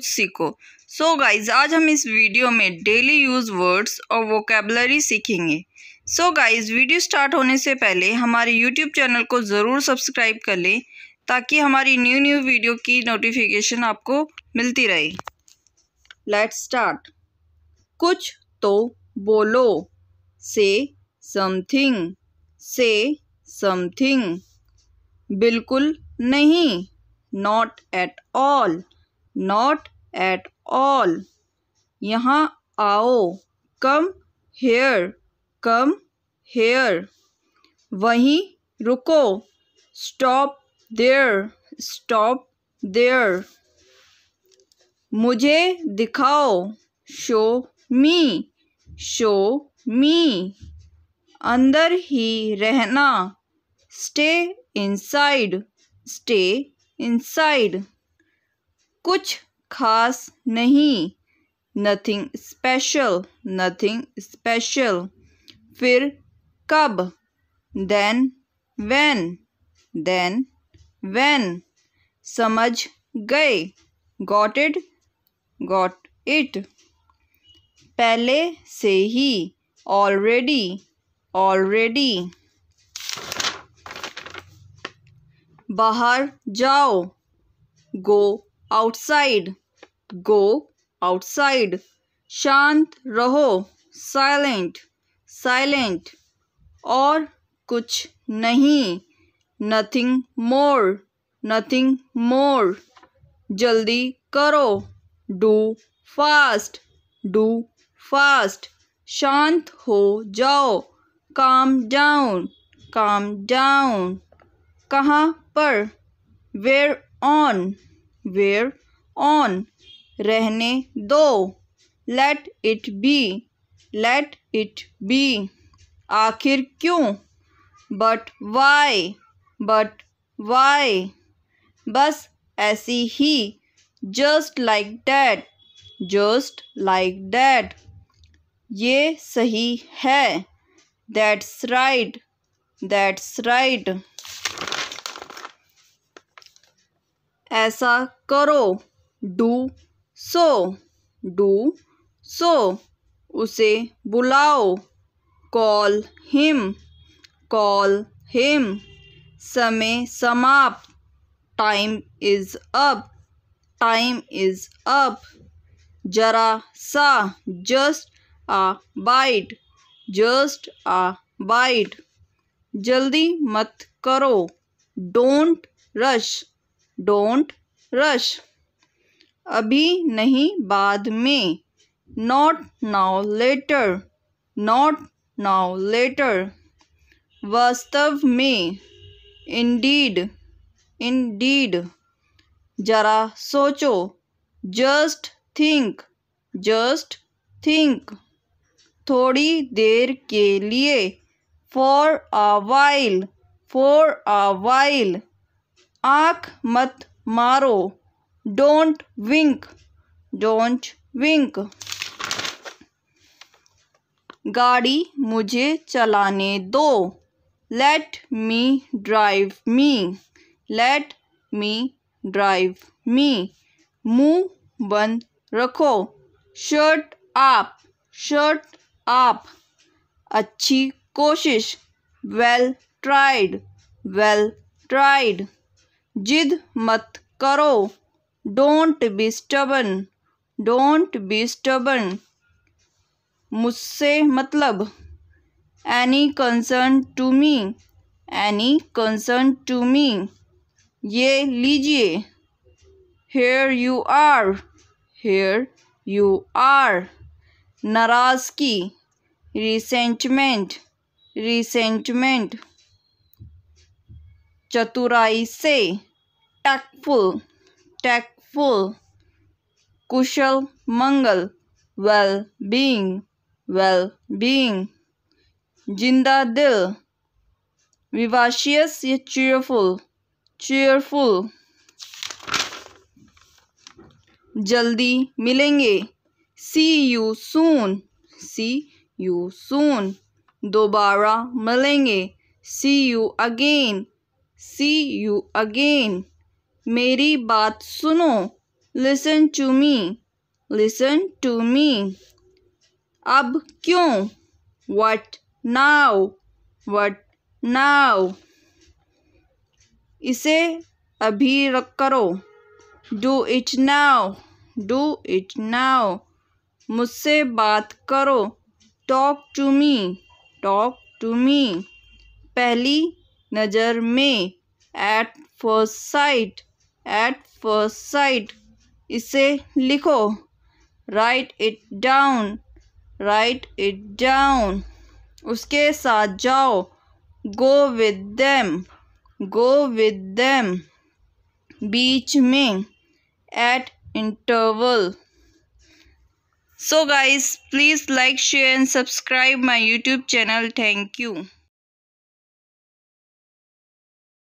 कुछ सीखो सो so guys आज हम इस वीडियो में डेली यूज़ वर्ड्स और वोकेबलरी सीखेंगे so so guys video start होने से पहले हमारे यूट्यूब चैनल को ज़रूर सब्सक्राइब कर लें ताकि हमारी न्यू न्यू वीडियो की नोटिफिकेशन आपको मिलती रहे लेट स्टार्ट कुछ तो बोलो से समथिंग से समथिंग बिल्कुल नहीं not at all not at all यहाँ आओ कम हेयर कम हेयर वहीं रुको स्टॉप देयर स्टॉप देयर मुझे दिखाओ शो मी शो मी अंदर ही रहना स्टे इनसाइड स्टे इनसाइड कुछ खास नहीं नथिंग स्पेशल नथिंग स्पेशल फिर कब देन वैन देन वैन समझ गए गॉट इट गॉट इट पहले से ही ऑलरेडी ऑलरेडी बाहर जाओ गो आउटसाइड गो आउटसाइड शांत रहो साइलेंट साइलेंट और कुछ नहीं नथिंग मोर नथिंग मोर जल्दी करो डू फास्ट डू फास्ट शांत हो जाओ काम डाउन काम डाउन कहाँ पर वेयर ऑन वेयर ऑन रहने दो let it be let it be आखिर क्यों बट वाई बट वाई बस ऐसी ही just like that just like that ये सही है दैट्स राइट दैट्स राइट ऐसा करो डू सो डू सो उसे बुलाओ कॉल हिम कॉल हिम समय समाप्त time is up time is up जरा सा just a bit just a bit जल्दी मत करो डोंट रश डोंट रश अभी नहीं बाद में not now later not now later वास्तव में इंडीड इंडीड जरा सोचो जस्ट थिंक जस्ट थिंक थोड़ी देर के लिए for a while for a while आँख मत मारो डोंट विंक डोंट विंक गाड़ी मुझे चलाने दो let me drive me let me drive me मुंह बंद रखो शर्ट आप शर्ट आप अच्छी कोशिश वेल ट्राइड वेल ट्राइड जिद मत करो don't be stubborn don't be stubborn मुझसे मतलब any concern to me any concern to me ये लीजिए here you are here you are नाराज़गी रिसेंटमेंट रिसेंटमेंट चतुराई से टैक्टफुल टैक्टफुल कुशल मंगल वेल बींग वेल बींग जिंदा दिल विवाशियस या चीयरफुल चीयरफुल जल्दी मिलेंगे see you soon C you soon दोबारा मिलेंगे see you again see you again मेरी बात सुनो listen to me listen to me अब क्यों वट नाव वट नाव इसे अभी रख करो do it now do it now मुझसे बात करो talk to me talk to me पहली नज़र में at first sight at first sight इसे लिखो write it down write it down उसके साथ जाओ go with them go with them बीच में at interval so guys please like share and subscribe my YouTube channel thank you